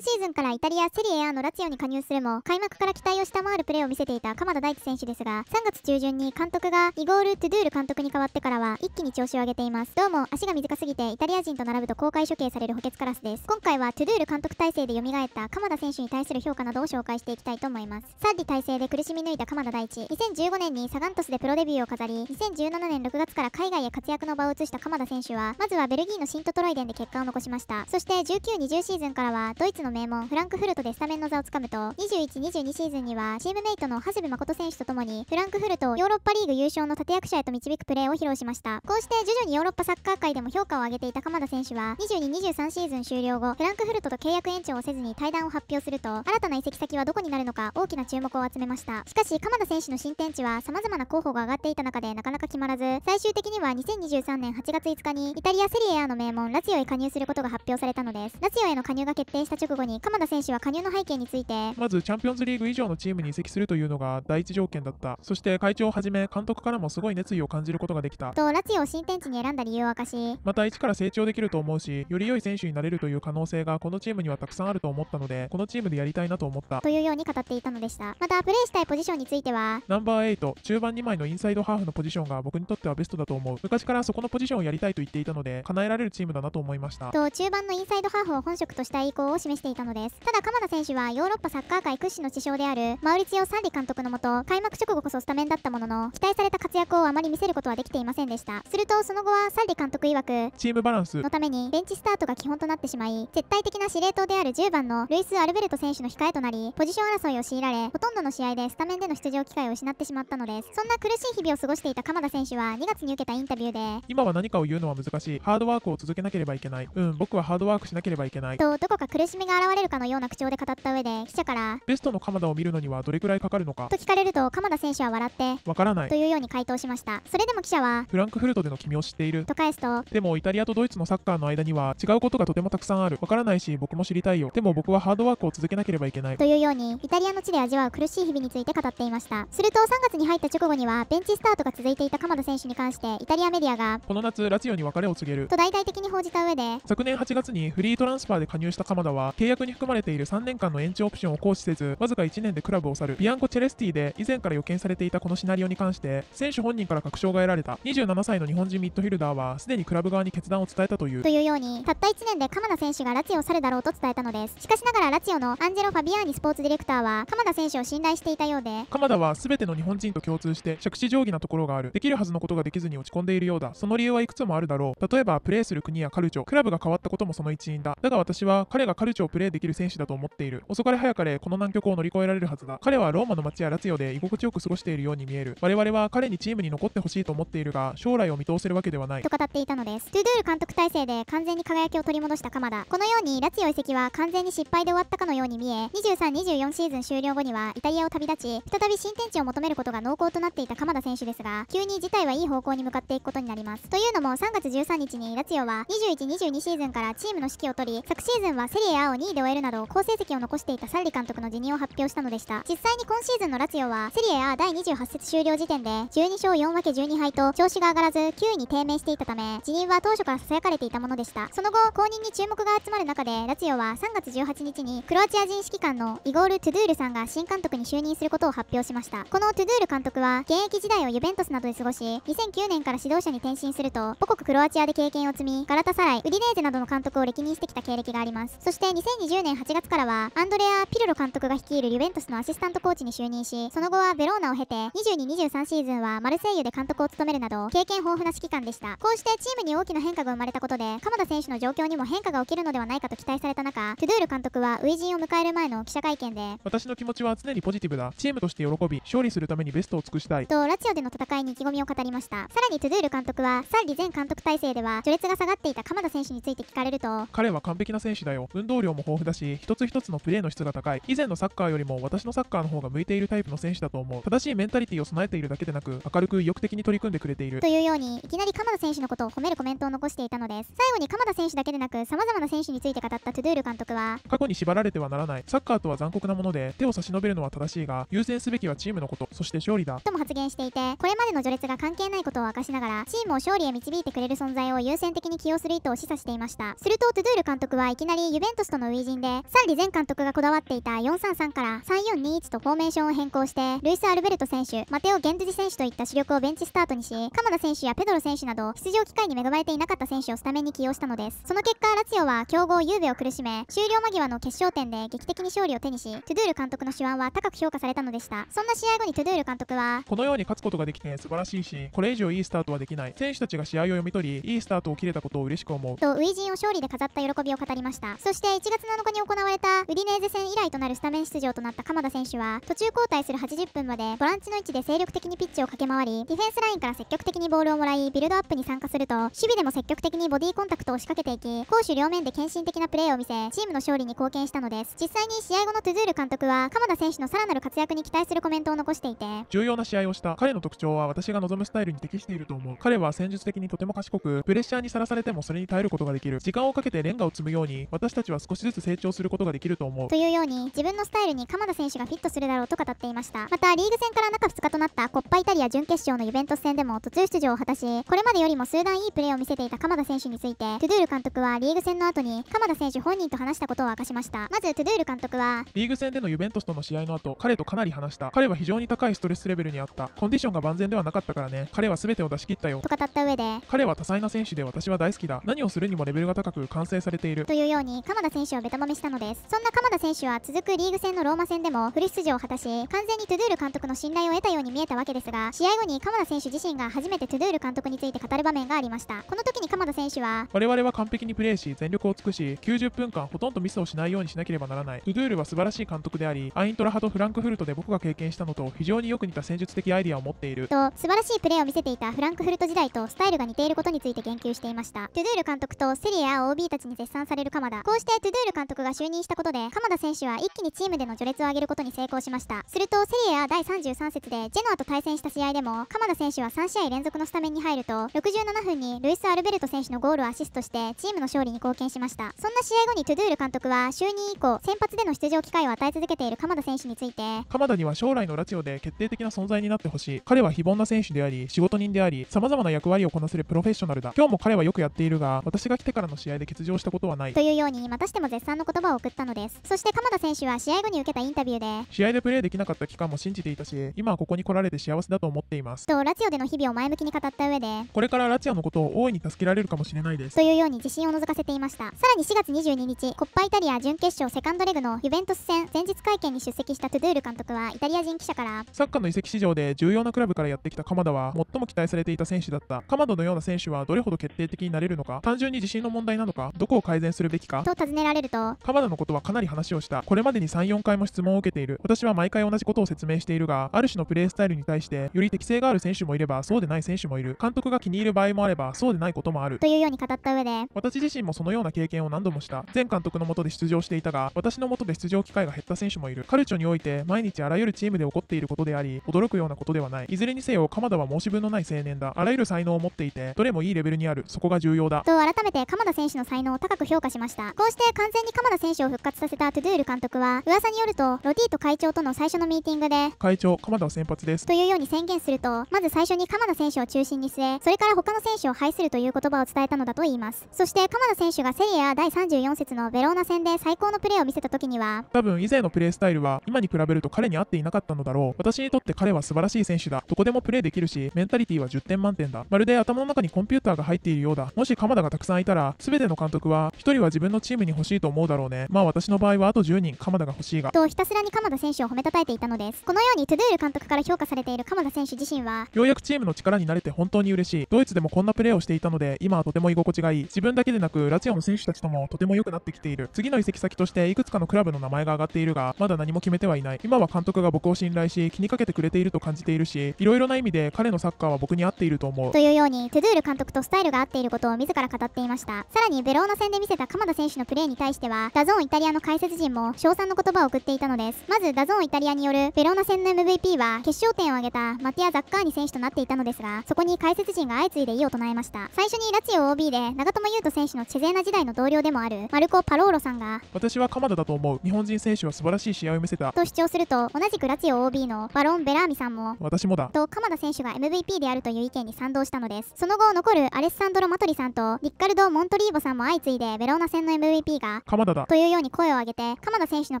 今シーズンからイタリアセリエ A のラツィオに加入するも、開幕から期待を下回るプレーを見せていた鎌田大地選手ですが、3月中旬に監督がイゴール・トゥドゥール監督に代わってからは、一気に調子を上げています。どうも、足が短すぎてイタリア人と並ぶと公開処刑される補欠カラスです。今回はトゥドゥール監督体制で蘇った鎌田選手に対する評価などを紹介していきたいと思います。サッィ体制で苦しみ抜いた鎌田大地、2015年にサガン鳥栖でプロデビューを飾り、2017年6月から海外へ活躍の場を移した鎌田選手は、まずはベルギーのシントトロイデンで結果を残しました。そして19、20シーズンからは、ドイツのの名門フランクフルトでスタメンの座をつかむと2122シーズンにはチームメイトの谷部誠選手とともにフランクフルトをヨーロッパリーグ優勝の立役者へと導くプレーを披露しましたこうして徐々にヨーロッパサッカー界でも評価を上げていた鎌田選手は2223シーズン終了後フランクフルトと契約延長をせずに対談を発表すると新たな移籍先はどこになるのか大きな注目を集めましたしかし鎌田選手の新天地は様々な候補が上がっていた中でなかなか決まらず最終的には2023年8月5日にイタリアセリエ A の名門ラツィオへ加入することが発表されたのですラツィオへの加入が決定した直後に鎌田選手は加入の背景についてまずチャンピオンズリーグ以上のチームに移籍するというのが第一条件だったそして会長をはじめ監督からもすごい熱意を感じることができたとラツィオを新天地に選んだ理由を明かしまた一から成長できると思うしより良い選手になれるという可能性がこのチームにはたくさんあると思ったのでこのチームでやりたいなと思ったというように語っていたのでしたまたプレーしたいポジションについてはナンバー8中盤2枚のインサイドハーフのポジションが僕にとってはベストだと思う昔からそこのポジションをやりたいと言っていたので叶えられるチームだなと思いましたと中盤のインサイドハーフを本職とした意向を示してていたのですただ鎌田選手はヨーロッパサッカー界屈指の師匠であるマウリツィオ・サンディ監督のもと開幕直後こそスタメンだったものの期待された活躍をあまり見せることはできていませんでしたするとその後はサンディ監督曰くチームバランスのためにベンチスタートが基本となってしまい絶対的な司令塔である10番のルイス・アルベルト選手の控えとなりポジション争いを強いられほとんどの試合でスタメンでの出場機会を失ってしまったのですそんな苦しい日々を過ごしていた鎌田選手は2月に受けたインタビューで今は何かを言うのは難しいハードワークを続けなければいけないうん僕はハードワークしなければいけないとどこか苦しみが現れるかのような口調で語った上で記者からベストの鎌田を見るのにはどれくらいかかるのかと聞かれると鎌田選手は笑ってわからないというように回答しましたそれでも記者はフランクフルトでの君を知っていると返すとでもイタリアとドイツのサッカーの間には違うことがとてもたくさんあるわからないし僕も知りたいよでも僕はハードワークを続けなければいけないというようにイタリアの地で味わう苦しい日々について語っていましたすると3月に入った直後にはベンチスタートが続いていた鎌田選手に関してイタリアメディアがこの夏ラツィオに別れを告げると大々的に報じた上で昨年8月にフリートランスファーで加入した鎌田は契約に含まれている3年間の延長オプションを行使せず、わずか1年でクラブを去る、ビアンコ・チェレスティで以前から予見されていたこのシナリオに関して、選手本人から確証が得られた、27歳の日本人ミッドフィルダーは、すでにクラブ側に決断を伝えたという。というように、たった1年で鎌田選手がラチオを去るだろうと伝えたのです。しかしながらラチオのアンジェロ・ファビアーニスポーツディレクターは、鎌田選手を信頼していたようで、鎌田は全ての日本人と共通して、着地定規なところがある、できるはずのことができずに落ち込んでいるようだ、その理由はいくつもあるだろう。例えば、プレーする国やカルチョ、クラブが変わったこともその一因だ。だが私は、彼がカルチョををプレーできる選手だと思っている遅かれ早かれこの難局を乗り越えられるはずだ彼はローマの街やラツィで居心地よく過ごしているように見える我々は彼にチームに残ってほしいと思っているが将来を見通せるわけではないと語っていたのですトゥドゥール監督体制で完全に輝きを取り戻した鎌田このようにラツィ遺跡は完全に失敗で終わったかのように見え2324シーズン終了後にはイタリアを旅立ち再び新天地を求めることが濃厚となっていた鎌田選手ですが急に事態はいい方向に向かっていくことになりますというのも3月13日にラツィは2122シーズンからチームの指揮を取り昨シーズンはセリエ A を2位で終えるなど好成績を残していたサッリ監督の辞任を発表したのでした実際に今シーズンのラツィオはセリエ A 第28節終了時点で12勝4分け12敗と調子が上がらず9位に低迷していたため辞任は当初から囁かれていたものでしたその後後任に注目が集まる中でラツィオは3月18日にクロアチア人指揮官のイゴール・トゥドゥールさんが新監督に就任することを発表しましたこのトゥドゥール監督は現役時代をユベントスなどで過ごし2009年から指導者に転身すると母国クロアチアで経験を積みガラタサライウディネーゼなどの監督を歴任してきた経歴がありますそして2020年8月からはアンドレア・ピルロ監督が率いるユベントスのアシスタントコーチに就任しその後はベローナを経て2223シーズンはマルセイユで監督を務めるなど経験豊富な指揮官でしたこうしてチームに大きな変化が生まれたことで鎌田選手の状況にも変化が起きるのではないかと期待された中トゥドゥール監督は初陣を迎える前の記者会見で私の気持ちは常にポジティブだチームとして喜び勝利するためにベストを尽くしたいとラチオでの戦いに意気込みを語りましたさらにトゥドゥール監督はサッリ前監督体制では序列が下がっていた鎌田選手について聞かれると彼は完璧な選手だよ運動量も豊富だし、一つ一つのプレーの質が高い。以前のサッカーよりも私のサッカーの方が向いているタイプの選手だと思う。正しいメンタリティを備えているだけでなく、明るく意欲的に取り組んでくれている。というように、いきなり鎌田選手のことを褒めるコメントを残していたのです。最後に鎌田選手だけでなく、様々な選手について語ったトゥドゥール監督は、過去に縛られてはならない。サッカーとは残酷なもので、手を差し伸べるのは正しいが、優先すべきはチームのこと、そして勝利だ。とも発言していて、これまでの序列が関係ないことを明かしながら、チームを勝利へ導いてくれる存在を優先的に起用する意図を示唆していました。すると、トゥドゥール監督はいきなりユベントスとの初陣で、サンリ前監督がこだわっていた433から3421とフォーメーションを変更して、ルイス・アルベルト選手、マテオ・ゲンズジ選手といった主力をベンチスタートにし、鎌田選手やペドロ選手など、出場機会に恵まれていなかった選手をスタメンに起用したのです。その結果、ラツィオは強豪ユーベを苦しめ、終了間際の決勝点で劇的に勝利を手にし、トゥドゥール監督の手腕は高く評価されたのでした。そんな試合後にトゥドゥール監督は、このように勝つことができて素晴らしいし、これ以上いいスタートはできない。選手たちが試合を読み取り、いいスタートを切れたことを嬉しく思う。と、初陣を勝利で飾った喜びを語りました。そして1月7日に行われたウディネーゼ戦以来となるスタメン出場となった鎌田選手は途中交代する80分までボランチの位置で精力的にピッチを駆け回りディフェンスラインから積極的にボールをもらいビルドアップに参加すると守備でも積極的にボディコンタクトを仕掛けていき攻守両面で献身的なプレーを見せチームの勝利に貢献したのです実際に試合後のトゥズール監督は鎌田選手のさらなる活躍に期待するコメントを残していて重要な試合をした彼の特徴は私が望むスタイルに適していると思う彼は戦術的にとても賢くプレッシャーにさらされてもそれに耐えることができる時間をかけてレンガを積むように私たちは少しずつ成長することができると思うというように自分のスタイルに鎌田選手がフィットするだろうと語っていましたまたリーグ戦から中2日となったコッパイタリア準決勝のユベントス戦でも途中出場を果たしこれまでよりも数段いいプレーを見せていた鎌田選手についてトゥドゥール監督はリーグ戦の後に鎌田選手本人と話したことを明かしましたまずトゥドゥール監督はリーグ戦でのユベントスとの試合の後彼とかなり話した彼は非常に高いストレスレベルにあったコンディションが万全ではなかったからね彼は全てを出し切ったよと語った上で彼は多彩な選手で私は大好きだ何をするにもレベルが高く完成されているというように鎌田選手をベタ褒めしたのですそんな鎌田選手は続くリーグ戦のローマ戦でもフル出場を果たし完全にトゥドゥール監督の信頼を得たように見えたわけですが試合後に鎌田選手自身が初めてトゥドゥール監督について語る場面がありましたこの時に鎌田選手は我々は完璧にプレーし全力を尽くし90分間ほとんどミスをしないようにしなければならないトゥドゥールは素晴らしい監督でありアイントラ派とフランクフルトで僕が経験したのと非常によく似た戦術的アイデアを持っていると素晴らしいプレーを見せていたフランクフルト時代とスタイルが似ていることについて言及していましたトゥドゥール監督とセリア OB たちに絶賛される鎌田こうしてトゥドトゥール監督が就任したことで鎌田選手は一気にチームでの序列を上げることに成功しましたするとセリエ A 第33節でジェノアと対戦した試合でも鎌田選手は3試合連続のスタメンに入ると67分にルイス・アルベルト選手のゴールをアシストしてチームの勝利に貢献しましたそんな試合後にトゥドゥール監督は就任以降先発での出場機会を与え続けている鎌田選手について鎌田には将来のラチオで決定的な存在になってほしい彼は非凡な選手であり仕事人であり様々な役割をこなせるプロフェッショナルだ今日も彼はよくやっているが私が来てからの試合で欠場したことはないというようにまたしても絶賛の言葉を送ったのですそして鎌田選手は試合後に受けたインタビューで試合でプレーできなかった期間も信じていたし今はここに来られて幸せだと思っていますとラチオでの日々を前向きに語った上でこれからラチオのことを大いに助けられるかもしれないですというように自信を覗かせていましたさらに4月22日コッパイタリア準決勝セカンドレグのユベントス戦前日会見に出席したトゥドゥール監督はイタリア人記者からサッカーの移籍市場で重要なクラブからやってきた鎌田は最も期待されていた選手だった鎌田のような選手はどれほど決定的になれるのか単純に自信の問題なのかどこを改善するべきかと尋ねられれると、鎌田のことはかなり話をした。これまでに3、4回も質問を受けている。私は毎回同じことを説明しているが、ある種のプレースタイルに対して、より適性がある選手もいれば、そうでない選手もいる。監督が気に入る場合もあれば、そうでないこともある。というように語った上で、私自身もそのような経験を何度もした。前監督のもとで出場していたが、私のもとで出場機会が減った選手もいる。カルチョにおいて、毎日あらゆるチームで起こっていることであり、驚くようなことではない。いずれにせよ、鎌田は申し分のない青年だ。あらゆる才能を持っていて、どれもいいレベルにある。そこが重要だ。と改めて鎌田選手の才能を高く評価しました。こうして監完全に鎌田選手を復活させたトゥドゥール監督は噂によるとロディと会長との最初のミーティングで会長鎌田は先発ですというように宣言するとまず最初に鎌田選手を中心に据えそれから他の選手を排するという言葉を伝えたのだといいますそして鎌田選手がセリエ A 第34節のベローナ戦で最高のプレーを見せた時には多分以前のプレースタイルは今に比べると彼に合っていなかったのだろう私にとって彼は素晴らしい選手だどこでもプレーできるしメンタリティは10点満点だまるで頭の中にコンピューターが入っているようだもし鎌田がたくさんいたら全ての監督は1人は自分のチームに欲しいいと思うだろうね。まあ私の場合はあと10人鎌田が欲しいが。とひたすらに鎌田選手を褒めたたえていたのです。このようにトゥドゥール監督から評価されている鎌田選手自身は、ようやくチームの力になれて本当に嬉しい。ドイツでもこんなプレーをしていたので、今はとても居心地がいい。自分だけでなく、ラチオの選手たちともとても良くなってきている。次の移籍先としていくつかのクラブの名前が挙がっているが、まだ何も決めてはいない。今は監督が僕を信頼し、気にかけてくれていると感じているし、いろいろな意味で彼のサッカーは僕に合っていると思う。というように、トゥドゥール監督とスタイルが合っていることを自ら語っていました。さらに、ベローナ戦で見せた鎌田選手のプレーに対対しては、ダゾーンイタリアの解説陣も称賛の言葉を送っていたのです。まず、ダゾーンイタリアによるベローナ戦の MVP は、決勝点を挙げたマティア・ザッカーニ選手となっていたのですが、そこに解説陣が相次いで異を唱えました。最初にラチオ OB で、長友佑都選手のチェゼーナ時代の同僚でもある、マルコ・パローロさんが、私は鎌田だと思う。日本人選手は素晴らしい試合を見せた。と主張すると、同じくラチオ OB のバロン・ベラーミさんも、私もだ。と、鎌田選手が MVP であるという意見に賛同したのです。その後、残るアレッサンドロ・マトリさんと、リッカルド・モントリーボさんも相次いで、ベローナ戦の MVP が、鎌田だというように声を上げて鎌田選手の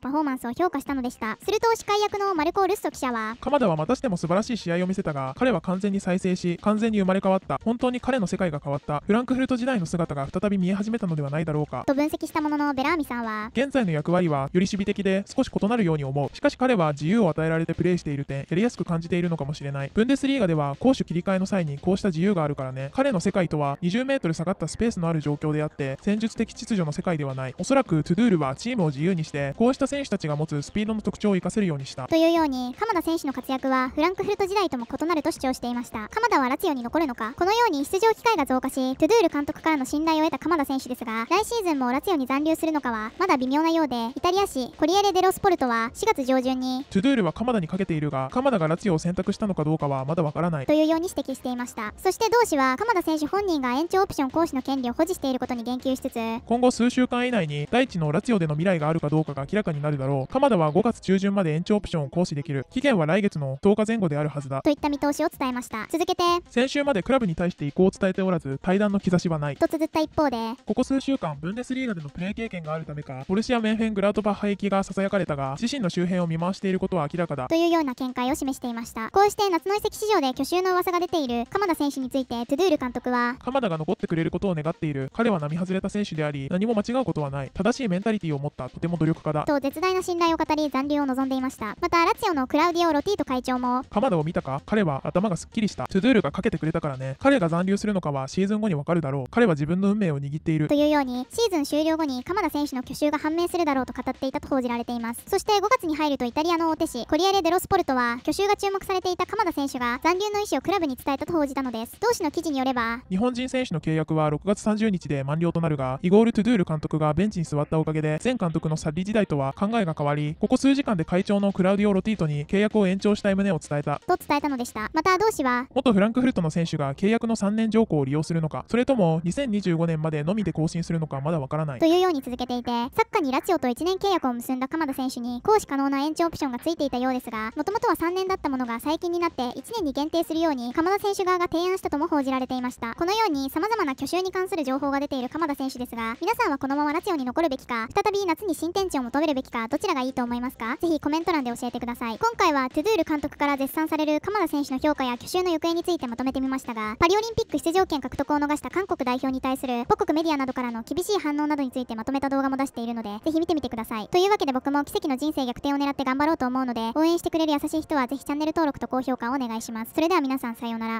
パフォーマンスを評価したのでしたすると司会役のマルコ・ルッソ記者は鎌田はまたしても素晴らしい試合を見せたが彼は完全に再生し完全に生まれ変わった本当に彼の世界が変わったフランクフルト時代の姿が再び見え始めたのではないだろうかと分析したもののベラーミさんは現在の役割はより守備的で少し異なるように思うしかし彼は自由を与えられてプレーしている点やりやすく感じているのかもしれないブンデスリーガでは攻守切り替えの際にこうした自由があるからね彼の世界とは 20m 下がったスペースのある状況であって戦術的秩序の世界ではないおそらくトゥドゥールはチームを自由にして、こうした選手たちが持つスピードの特徴を生かせるようにした。というように、鎌田選手の活躍はフランクフルト時代とも異なると主張していました。鎌田はラツィオに残るのか、このように出場機会が増加し、トゥドゥール監督からの信頼を得た鎌田選手ですが、来シーズンもラツィオに残留するのかは、まだ微妙なようで、イタリア紙コリエレ・デロスポルトは4月上旬に、トゥドゥールは鎌田にかけているが、鎌田がラツィオを選択したのかどうかはまだわからない。というように指摘していました。そして同氏は鎌田選手本人が延長オプション行使の権利を保持していることに言及しつつ、今後数週間以内に、大地のラツオでの未来があるかどうかが明らかになるだろう。鎌田は5月中旬まで延長オプションを行使できる。期限は来月の10日前後であるはずだ。といった見通しを伝えました。続けて、先週までクラブに対して意向を伝えておらず、対談の兆しはない。と綴った一方で、ここ数週間、ブンデスリーガでのプレー経験があるためか、ポルシア・メンフェン・グラートバッハ行きが囁かれたが、自身の周辺を見回していることは明らかだ。というような見解を示していました。こうして夏の移籍市場で去就の噂が出ている鎌田選手について、トゥドゥール監督は、鎌田が残ってくれることを願っている。彼は並外れた選手であり、何も間違うことはない。ない正しいメンタリティを持ったとても努力家だと絶大な信頼を語り残留を望んでいましたまたラツィオのクラウディオ・ロティート会長も鎌田を見たか彼は頭がすっきりしたトゥドゥールがかけてくれたからね彼が残留するのかはシーズン後にわかるだろう彼は自分の運命を握っているというようにシーズン終了後に鎌田選手の去就が判明するだろうと語っていたと報じられていますそして5月に入るとイタリアの大手紙コリアレ・デロスポルトは去就が注目されていた鎌田選手が残留の意思をクラブに伝えたと報じたのです同紙の記事によれば日本人選手の契約は6月30日で満了となるがイゴール・トゥドゥール監督がベンンチに座ったおかげで、前監督のサッリ時代とは考えが変わり、ここ数時間で会長のクラウディオ・ロティートに契約を延長したい旨を伝えた。と伝えたのでした。また同氏は、元フランクフルトの選手が契約の3年条項を利用するのか、それとも2025年までのみで更新するのかまだわからない。というように続けていて、サッカーにラチオと1年契約を結んだ鎌田選手に行使可能な延長オプションがついていたようですが、もともとは3年だったものが最近になって1年に限定するように、鎌田選手側が提案したとも報じられていました。このように様々な去就に関する情報が出ている鎌田選手ですが、皆さんはこのままラチオに残るべきか再び夏に新天地を求めるべきかどちらがいいと思いますかぜひコメント欄で教えてください今回はトゥドゥール監督から絶賛される鎌田選手の評価や去就の行方についてまとめてみましたがパリオリンピック出場権獲得を逃した韓国代表に対する母国メディアなどからの厳しい反応などについてまとめた動画も出しているのでぜひ見てみてくださいというわけで僕も奇跡の人生逆転を狙って頑張ろうと思うので応援してくれる優しい人はぜひチャンネル登録と高評価をお願いしますそれでは皆さんさようなら